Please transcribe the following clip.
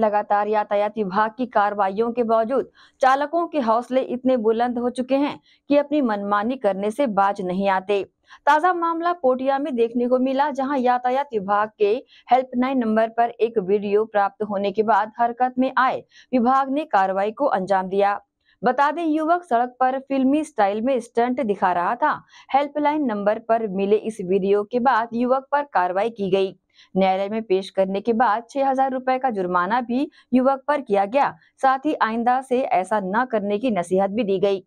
लगातार यातायात विभाग की कार्रवाई के बावजूद चालकों के हौसले इतने बुलंद हो चुके हैं कि अपनी मनमानी करने से बाज नहीं आते ताजा मामला पोटिया में देखने को मिला जहां यातायात विभाग के हेल्पलाइन नंबर पर एक वीडियो प्राप्त होने के बाद हरकत में आए विभाग ने कार्रवाई को अंजाम दिया बता दें युवक सड़क पर फिल्मी स्टाइल में स्टंट दिखा रहा था हेल्पलाइन नंबर पर मिले इस वीडियो के बाद युवक पर कार्रवाई की गई न्यायालय में पेश करने के बाद छह हजार रूपए का जुर्माना भी युवक पर किया गया साथ ही आइंदा से ऐसा न करने की नसीहत भी दी गई